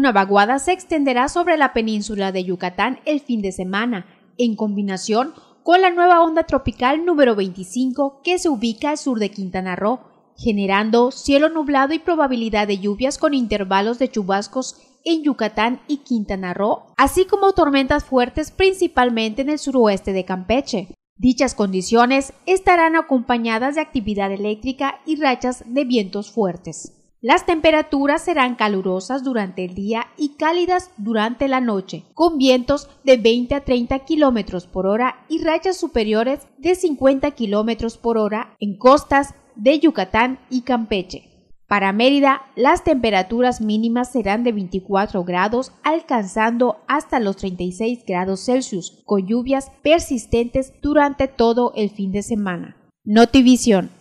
Una vaguada se extenderá sobre la península de Yucatán el fin de semana, en combinación con la nueva onda tropical número 25 que se ubica al sur de Quintana Roo, generando cielo nublado y probabilidad de lluvias con intervalos de chubascos en Yucatán y Quintana Roo, así como tormentas fuertes principalmente en el suroeste de Campeche. Dichas condiciones estarán acompañadas de actividad eléctrica y rachas de vientos fuertes. Las temperaturas serán calurosas durante el día y cálidas durante la noche, con vientos de 20 a 30 km por hora y rachas superiores de 50 km por hora en costas de Yucatán y Campeche. Para Mérida, las temperaturas mínimas serán de 24 grados, alcanzando hasta los 36 grados Celsius, con lluvias persistentes durante todo el fin de semana. Notivisión